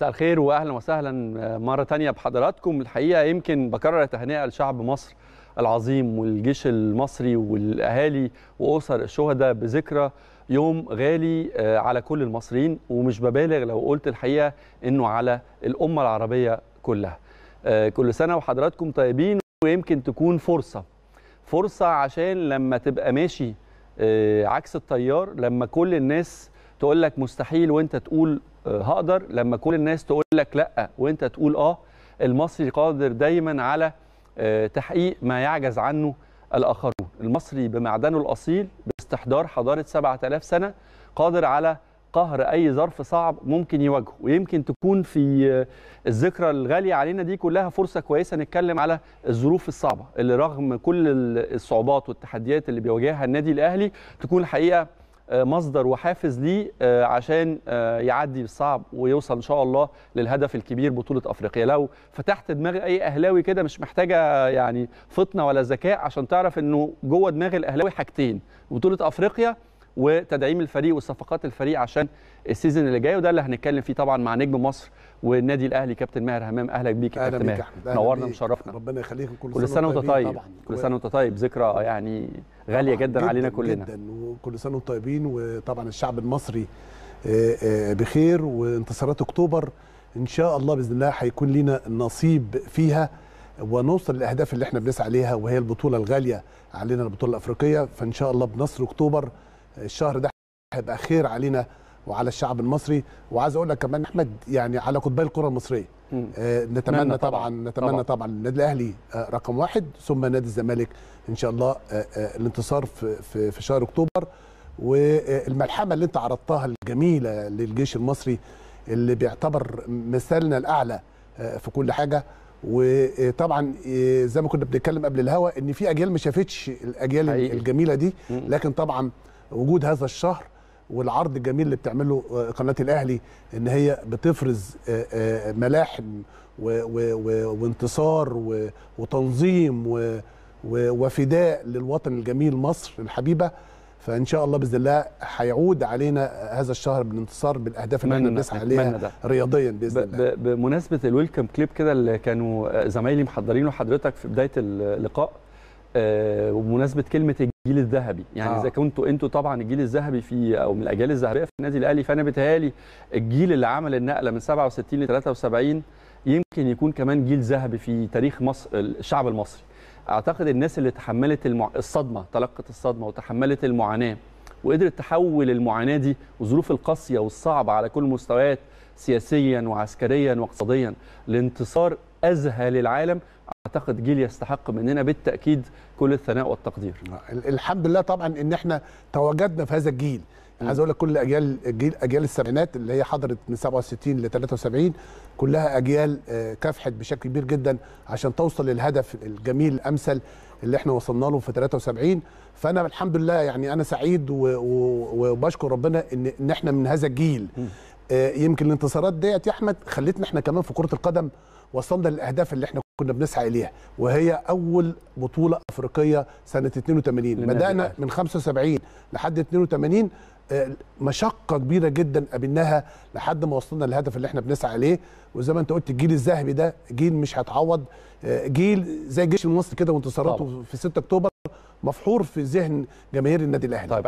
مساء الخير واهلا وسهلا آه، مره تانية بحضراتكم الحقيقه يمكن بكرر تهنئه لشعب مصر العظيم والجيش المصري والاهالي واسر الشهداء بذكرى يوم غالي آه، على كل المصريين ومش ببالغ لو قلت الحقيقه انه على الامه العربيه كلها آه، كل سنه وحضراتكم طيبين ويمكن تكون فرصه فرصه عشان لما تبقى ماشي عكس التيار لما كل الناس تقول لك مستحيل وانت تقول آه، هقدر لما كل الناس تقول لك لا وانت تقول اه المصري قادر دايما على آه، تحقيق ما يعجز عنه الاخرون المصري بمعدنه الاصيل باستحضار حضاره 7000 سنه قادر على قهر اي ظرف صعب ممكن يواجهه ويمكن تكون في آه، الذكرى الغاليه علينا دي كلها فرصه كويسه نتكلم على الظروف الصعبه اللي رغم كل الصعوبات والتحديات اللي بيواجهها النادي الاهلي تكون الحقيقه آه، مصدر وحافز ليه آه، عشان آه، يعدي بالصعب ويوصل ان شاء الله للهدف الكبير بطوله افريقيا لو فتحت دماغ اي اهلاوي كده مش محتاجه يعني فطنه ولا ذكاء عشان تعرف انه جوه دماغ الاهلاوي حاجتين بطوله افريقيا وتدعيم الفريق وصفقات الفريق عشان السيزون اللي جاي وده اللي هنتكلم فيه طبعا مع نجم مصر والنادي الاهلي كابتن ماهر همام اهلا بيك يا كابتن ماهر نورنا مشرفنا ربنا يخليك كل, كل سنه وانت طيب كل سنه وانت طيب ذكرى يعني غاليه جدا, جداً علينا كلنا جدا وكل سنه وانتم طيبين وطبعا الشعب المصري آه، آه، بخير وانتصارات اكتوبر ان شاء الله باذن الله هيكون لينا نصيب فيها ونوصل للاهداف اللي احنا بنسعى عليها وهي البطوله الغاليه علينا البطوله الافريقيه فان شاء الله بنصر اكتوبر الشهر ده هيبقى خير علينا وعلى الشعب المصري وعايز اقول لك كمان احمد يعني على قطبي الكره المصريه آه نتمنى طبعا, طبعا نتمنى طبعا النادي الاهلي آه رقم واحد ثم نادي الزمالك ان شاء الله آه, آه، الانتصار في, في, شهر اكتوبر والملحمه اللي انت عرضتها الجميله للجيش المصري اللي بيعتبر مثالنا الاعلى آه، في كل حاجه وطبعا آه، زي ما كنا بنتكلم قبل الهوا ان في اجيال ما شافتش الاجيال حقيقي. الجميله دي لكن طبعا وجود هذا الشهر والعرض الجميل اللي بتعمله آه، قناه الاهلي ان هي بتفرز آه، آه، ملاحم وانتصار وتنظيم وفداء للوطن الجميل مصر الحبيبه فان شاء الله باذن الله هيعود علينا هذا الشهر بالانتصار بالاهداف اللي احنا بنسعى عليها رياضيا باذن الله بمناسبه الويلكم كليب كده اللي كانوا زمايلي محضرينه حضرتك في بدايه اللقاء وبمناسبه كلمه الجيل الذهبي يعني آه. اذا كنتوا انتوا طبعا الجيل الذهبي في او من الاجيال الذهبيه في النادي الاهلي فانا بتهيالي الجيل اللي عمل النقله من 67 ل 73 يمكن يكون كمان جيل ذهبي في تاريخ مصر الشعب المصري اعتقد الناس اللي تحملت المع... الصدمه تلقت الصدمه وتحملت المعاناه وقدرت تحول المعاناه دي والظروف القاسيه والصعبه على كل المستويات سياسيا وعسكريا واقتصاديا لانتصار أزهى للعالم اعتقد جيل يستحق مننا بالتاكيد كل الثناء والتقدير الحمد لله طبعا ان احنا تواجدنا في هذا الجيل عايز اقول لك كل اجيال جيل اجيال السبعينات اللي هي حضرت من 67 ل 73 كلها اجيال آه، كافحت بشكل كبير جدا عشان توصل للهدف الجميل الامثل اللي احنا وصلنا له في 73 فانا الحمد لله يعني انا سعيد وبشكر ربنا ان ان احنا من هذا الجيل آه، يمكن الانتصارات ديت يا احمد خلتنا احنا كمان في كره القدم وصلنا للاهداف اللي احنا كنا بنسعى اليها وهي اول بطوله افريقيه سنه 82 بدانا من 75 لحد 82 آه، مشقه كبيره جدا قابلناها لحد ما وصلنا للهدف اللي احنا بنسعى اليه وزي ما انت قلت الجيل الذهبي ده جيل مش هيتعوض آه، جيل زي الجيش المصري كده وانتصاراته في 6 اكتوبر مفحور في ذهن جماهير النادي الاهلي طيب.